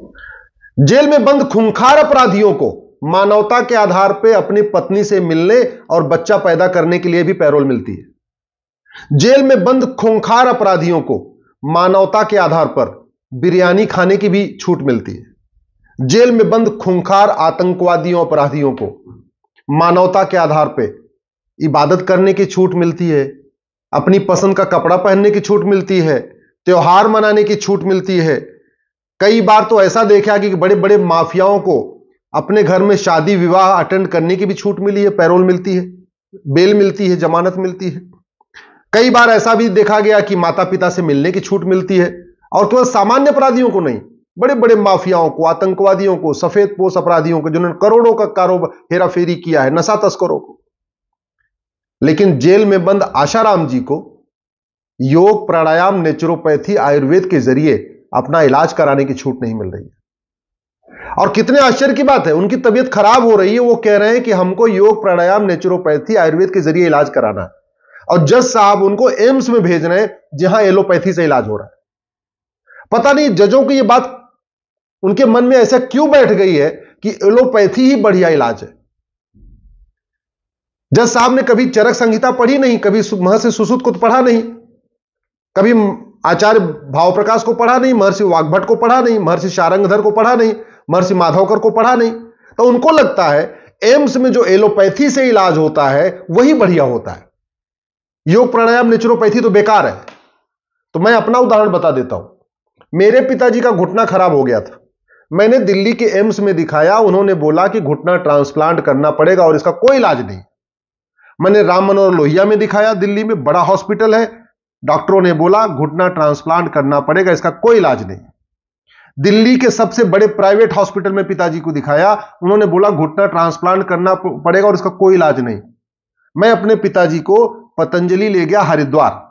jail में बंद खुंखार अपराधियों को मानवता के आधार पर अपनी पत्नी से मिलने और बच्चा पैदा करने के लिए भी पैरोल मिलती है जेल में बंद खुंखार अपराधियों को मानवता के आधार पर बिरयानी खाने की भी छूट मिलती है जेल में बंद खुंखार आतंकवादियों अपराधियों को मानवता के आधार पर इबादत करने की छूट मिलती है अपनी पसंद का कपड़ा पहनने की छूट मिलती है त्यौहार मनाने की छूट मिलती है कई बार तो ऐसा देखा कि बड़े बड़े माफियाओं को अपने घर में शादी विवाह अटेंड करने की भी छूट मिली है पैरोल मिलती है बेल मिलती है जमानत मिलती है कई बार ऐसा भी देखा गया कि माता पिता से मिलने की छूट मिलती है और केवल सामान्य अपराधियों को नहीं बड़े बड़े माफियाओं को आतंकवादियों को सफेद पोष अपराधियों को जिन्होंने करोड़ों का कारोबार हेरा फेरी किया है नशा तस्करों को लेकिन जेल में बंद आशाराम जी को योग प्राणायाम नेचुरोपैथी आयुर्वेद के जरिए अपना इलाज कराने की छूट नहीं मिल रही है और कितने आश्चर्य की बात है उनकी तबीयत खराब हो रही है वो कह रहे हैं कि हमको योग प्राणायाम नेचुरोपैथी आयुर्वेद के जरिए इलाज कराना है और जज साहब उनको एम्स में भेज रहे हैं जहां एलोपैथी से इलाज हो रहा है पता नहीं जजों की ये बात उनके मन में ऐसा क्यों बैठ गई है कि एलोपैथी ही बढ़िया इलाज है जज साहब ने कभी चरक संहिता पढ़ी नहीं कभी मह सुसुद को पढ़ा नहीं कभी आचार्य भावप्रकाश को पढ़ा नहीं महर्षि वाग्भट को पढ़ा नहीं महर्षि शारंगधर को पढ़ा नहीं महर्षि माधवकर को पढ़ा नहीं तो उनको लगता है एम्स में जो एलोपैथी से इलाज होता है वही बढ़िया होता है योग प्राणायाम नेचुरोपैथी तो बेकार है तो मैं अपना उदाहरण बता देता हूं मेरे पिताजी का घुटना खराब हो गया था मैंने दिल्ली के एम्स में दिखाया उन्होंने बोला कि घुटना ट्रांसप्लांट करना पड़ेगा और इसका कोई इलाज नहीं मैंने राम मनोहर लोहिया में दिखाया दिल्ली में बड़ा हॉस्पिटल है डॉक्टरों ने बोला घुटना ट्रांसप्लांट करना पड़ेगा इसका कोई इलाज नहीं दिल्ली के सबसे बड़े प्राइवेट हॉस्पिटल में पिताजी को दिखाया उन्होंने बोला घुटना ट्रांसप्लांट करना पड़ेगा और इसका कोई इलाज नहीं मैं अपने पिताजी को पतंजलि ले गया हरिद्वार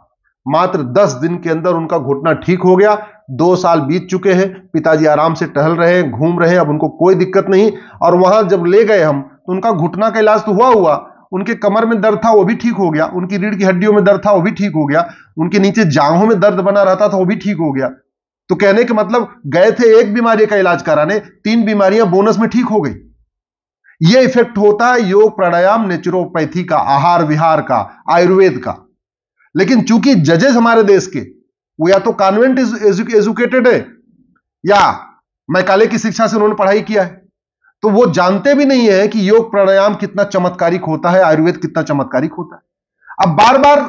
मात्र दस दिन के अंदर उनका घुटना ठीक हो गया दो साल बीत चुके हैं पिताजी आराम से टहल रहे हैं घूम रहे हैं अब उनको कोई दिक्कत नहीं और वहां जब ले गए हम तो उनका घुटना का इलाज तो हुआ हुआ उनके कमर में दर्द था वो भी ठीक हो गया उनकी रीढ़ की हड्डियों में दर्द था वो भी ठीक हो गया उनके नीचे जांघों में दर्द बना रहता था वो भी ठीक हो गया तो कहने के मतलब गए थे एक बीमारी का इलाज कराने तीन बीमारियां बोनस में ठीक हो गई यह इफेक्ट होता है योग प्राणायाम नेचुरोपैथी का आहार विहार का आयुर्वेद का लेकिन चूंकि जजेस हमारे देश के वो या तो कॉन्वेंट एजुकेटेड है या मैकाले की शिक्षा से उन्होंने पढ़ाई किया है तो वो जानते भी नहीं है कि योग प्राणायाम कितना चमत्कारिक होता है आयुर्वेद कितना चमत्कारिक होता है अब बार बार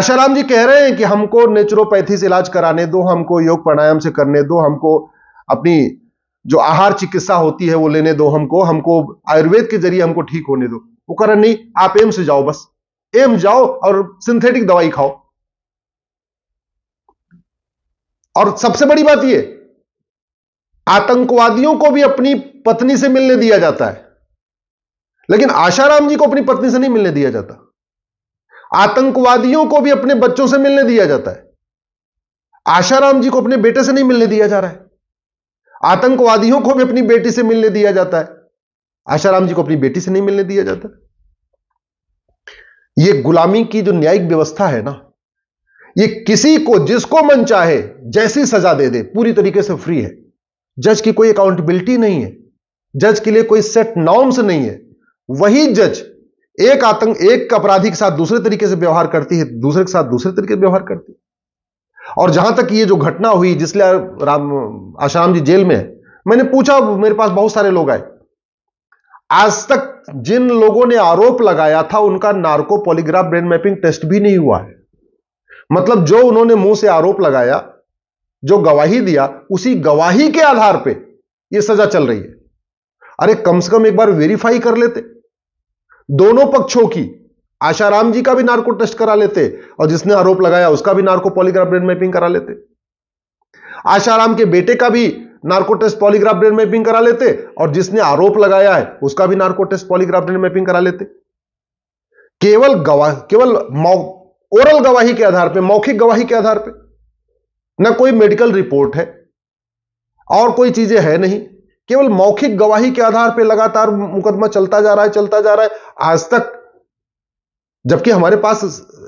आशाराम जी कह रहे हैं कि हमको नेचुरोपैथी से इलाज कराने दो हमको योग प्राणायाम से करने दो हमको अपनी जो आहार चिकित्सा होती है वो लेने दो हमको हमको आयुर्वेद के जरिए हमको ठीक होने दो वो कह रहे नहीं आप एम्स जाओ बस एम्स जाओ और सिंथेटिक दवाई खाओ और सबसे बड़ी बात यह आतंकवादियों को भी अपनी पत्नी से मिलने दिया जाता है लेकिन आशाराम जी को अपनी पत्नी से नहीं मिलने दिया जाता आतंकवादियों को भी अपने बच्चों से मिलने दिया जाता है आशाराम जी को अपने बेटे से नहीं मिलने दिया जा रहा है आतंकवादियों को भी अपनी बेटी से मिलने दिया जाता है आशाराम जी को अपनी बेटी से नहीं मिलने दिया जाता यह गुलामी की जो न्यायिक व्यवस्था है ना ये किसी को जिसको मन चाहे जैसी सजा दे दे पूरी तरीके से फ्री है जज की कोई अकाउंटेबिलिटी नहीं है जज के लिए कोई सेट नॉर्म्स नहीं है वही जज एक आतंक एक अपराधी के साथ दूसरे तरीके से व्यवहार करती है दूसरे के साथ दूसरे तरीके से व्यवहार करती है और जहां तक ये जो घटना हुई जिसलिए राम आशाराम जी जेल में है मैंने पूछा मेरे पास बहुत सारे लोग आए आज तक जिन लोगों ने आरोप लगाया था उनका narco polygraph brain mapping test भी नहीं हुआ है मतलब जो उन्होंने मुंह से आरोप लगाया जो गवाही दिया उसी गवाही के आधार पर यह सजा चल रही है अरे कम से कम एक बार वेरीफाई कर लेते दोनों पक्षों की आशाराम जी का भी नार्को टेस्ट करा लेते और जिसने आरोप लगाया उसका भी नार्को पॉलीग्राफ ब्रेन मैपिंग करा लेते आशाराम के बेटे का भी narco test polygraph brain mapping करा लेते और जिसने आरोप लगाया है उसका भी narco test polygraph brain mapping करा लेते केवल गवाह केवल ओरल गवाही के आधार पर मौखिक गवाही के आधार पर ना कोई मेडिकल रिपोर्ट है और कोई चीजें है नहीं केवल मौखिक गवाही के आधार पर लगातार मुकदमा चलता जा रहा है चलता जा रहा है आज तक जबकि हमारे पास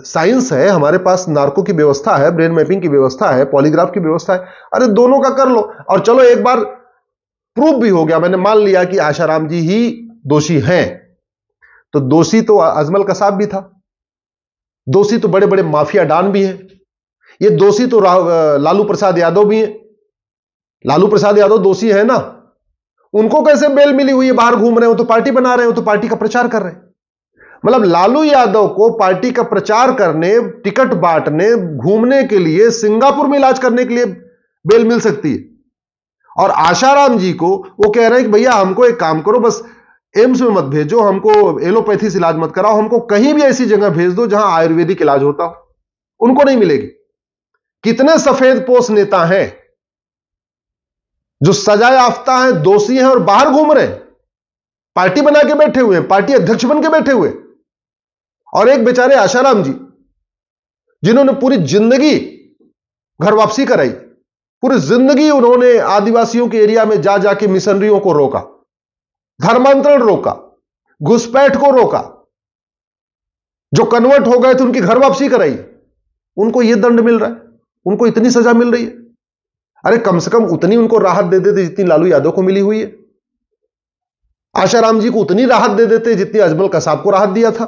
साइंस है हमारे पास नार्को की व्यवस्था है ब्रेन मैपिंग की व्यवस्था है पॉलीग्राफ की व्यवस्था है अरे दोनों का कर लो और चलो एक बार प्रूफ भी हो गया मैंने मान लिया कि आशाराम जी ही दोषी हैं तो दोषी तो अजमल कसाब भी था दोषी तो बड़े बड़े माफिया डान भी हैं ये दोषी तो लालू प्रसाद यादव भी हैं लालू प्रसाद यादव दोषी है ना उनको कैसे बेल मिली हुई है बाहर घूम रहे हो तो पार्टी बना रहे हो तो पार्टी का प्रचार कर रहे हैं मतलब लालू यादव को पार्टी का प्रचार करने टिकट बांटने घूमने के लिए सिंगापुर में इलाज करने के लिए बेल मिल सकती है और आशाराम जी को वो कह रहे हैं कि भैया हमको एक काम करो बस एम्स में मत भेजो हमको एलोपैथी से इलाज मत कराओ हमको कहीं भी ऐसी जगह भेज दो जहां आयुर्वेदिक इलाज होता हो उनको नहीं मिलेगी कितने सफेद पोष नेता हैं जो सजा याफ्ता है दोषी हैं और बाहर घूम रहे हैं पार्टी बना के बैठे हुए हैं पार्टी अध्यक्ष बन के बैठे हुए और एक बेचारे आशाराम जी जिन्होंने पूरी जिंदगी घर वापसी कराई पूरी जिंदगी उन्होंने आदिवासियों के एरिया में जा जाके मिशनरियों को रोका धर्मांतरण रोका घुसपैठ को रोका जो कन्वर्ट हो गए थे उनकी घर वापसी कराई उनको यह दंड मिल रहा है उनको इतनी सजा मिल रही है अरे कम से कम उतनी उनको राहत दे देते जितनी लालू यादव को मिली हुई है आशाराम जी को उतनी राहत दे देते जितनी अजमल कसाब को राहत दिया था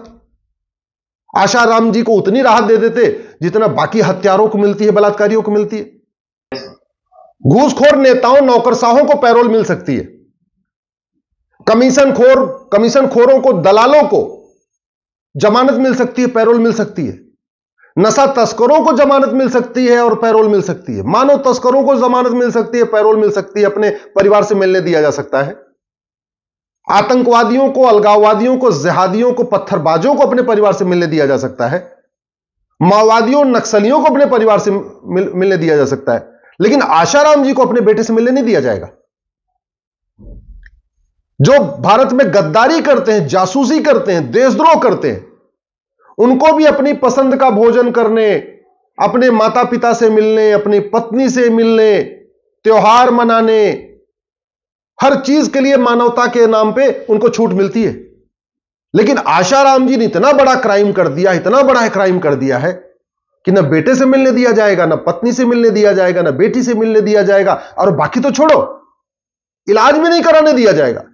आशाराम जी को उतनी राहत दे देते जितना बाकी हत्यारों को मिलती है बलात्कारियों को मिलती है घूसखोर नेताओं नौकरशाहों को पैरोल मिल सकती है कमीशन खोर कमीशन खोरों को दलालों को जमानत मिल सकती है पैरोल मिल सकती है नशा तस्करों को जमानत मिल सकती है और पैरोल मिल सकती है मानव तस्करों को जमानत मिल सकती है पैरोल मिल सकती है अपने परिवार से मिलने दिया जा सकता है आतंकवादियों को अलगाववादियों को जिहादियों को पत्थरबाजों को अपने परिवार से मिलने दिया जा सकता है माओवादियों नक्सलियों को अपने परिवार से मिल, मिलने दिया जा सकता है लेकिन आशाराम जी को अपने बेटे से मिलने नहीं दिया जाएगा जो भारत में गद्दारी करते हैं जासूसी करते हैं देशद्रोह करते हैं उनको भी अपनी पसंद का भोजन करने अपने माता पिता से मिलने अपनी पत्नी से मिलने त्योहार मनाने हर चीज के लिए मानवता के नाम पे उनको छूट मिलती है लेकिन आशाराम जी ने इतना बड़ा क्राइम कर दिया इतना बड़ा क्राइम कर दिया है कि ना बेटे से मिलने दिया जाएगा ना पत्नी से मिलने दिया जाएगा ना बेटी से मिलने दिया जाएगा और बाकी तो छोड़ो इलाज भी नहीं कराने दिया जाएगा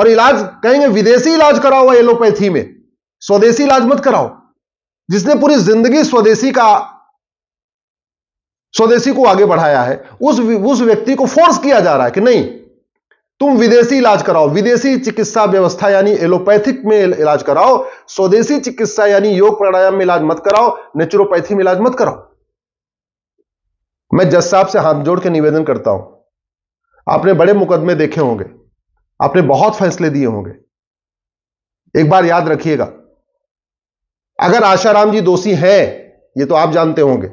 और इलाज कहेंगे विदेशी इलाज करा हुआ एलोपैथी में स्वदेशी इलाज मत कराओ जिसने पूरी जिंदगी स्वदेशी का स्वदेशी को आगे बढ़ाया है उस उस व्यक्ति को फोर्स किया जा रहा है कि नहीं तुम विदेशी इलाज कराओ विदेशी चिकित्सा व्यवस्था यानी एलोपैथिक में इलाज कराओ स्वदेशी चिकित्सा यानी योग प्राणायाम में इलाज मत कराओ नेचुरोपैथी में इलाज मत कराओ मैं जज साहब से हाथ जोड़ के निवेदन करता हूं आपने बड़े मुकदमे देखे होंगे आपने बहुत फैसले दिए होंगे एक बार याद रखिएगा अगर आशाराम जी दोषी हैं ये तो आप जानते होंगे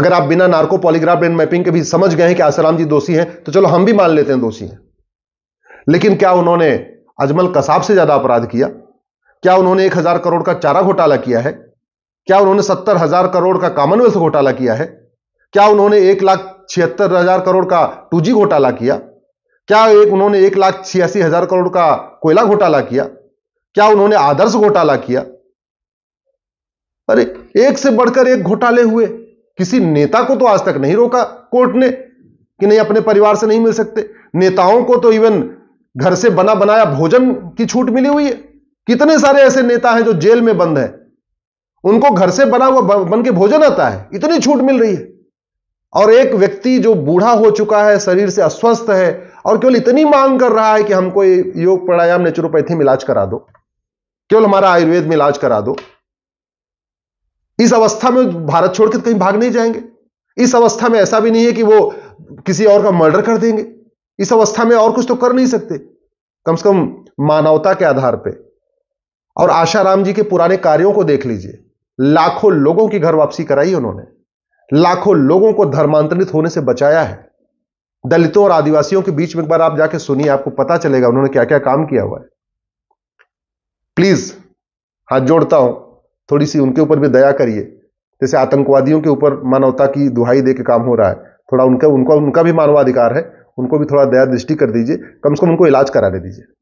अगर आप बिना नार्को पॉलीग्राफ ब्रेन मैपिंग के भी समझ गए हैं कि आसाराम जी दोषी हैं तो चलो हम भी मान लेते हैं दोषी हैं लेकिन क्या उन्होंने अजमल कसाब से ज्यादा अपराध किया क्या उन्होंने एक हजार करोड़ का चारा घोटाला किया है क्या उन्होंने सत्तर हजार करोड़ का कॉमनवेल्थ घोटाला किया है क्या उन्होंने एक लाख छिहत्तर हजार करोड़ का टू घोटाला किया क्या एक उन्होंने एक लाख छियासी हजार करोड़ का कोयला घोटाला किया क्या उन्होंने आदर्श घोटाला किया अरे एक से बढ़कर एक घोटाले हुए किसी नेता को तो आज तक नहीं रोका कोर्ट ने कि नहीं अपने परिवार से नहीं मिल सकते नेताओं को तो इवन घर से बना बनाया भोजन की छूट मिली हुई है कितने सारे ऐसे नेता हैं जो जेल में बंद है उनको घर से बना हुआ बन के भोजन आता है इतनी छूट मिल रही है और एक व्यक्ति जो बूढ़ा हो चुका है शरीर से अस्वस्थ है और केवल इतनी मांग कर रहा है कि हमको योग प्राणायाम नेचुरोपैथी में इलाज करा दो केवल हमारा आयुर्वेद में इलाज करा दो इस अवस्था में भारत छोड़कर कहीं भाग नहीं जाएंगे इस अवस्था में ऐसा भी नहीं है कि वो किसी और का मर्डर कर देंगे इस अवस्था में और कुछ तो कर नहीं सकते कम से कम मानवता के आधार पर और आशाराम जी के पुराने कार्यों को देख लीजिए लाखों लोगों की घर वापसी कराई उन्होंने लाखों लोगों को धर्मांतरित होने से बचाया है दलितों और आदिवासियों के बीच में एक बार आप जाके सुनिए आपको पता चलेगा उन्होंने क्या क्या काम किया हुआ है प्लीज हाथ जोड़ता हूं थोड़ी सी उनके ऊपर भी दया करिए जैसे आतंकवादियों के ऊपर मानवता की दुहाई दे के काम हो रहा है थोड़ा उनका उनका उनका भी मानवाधिकार है उनको भी थोड़ा दया दृष्टि कर दीजिए कम से कम उनको इलाज कराने दीजिए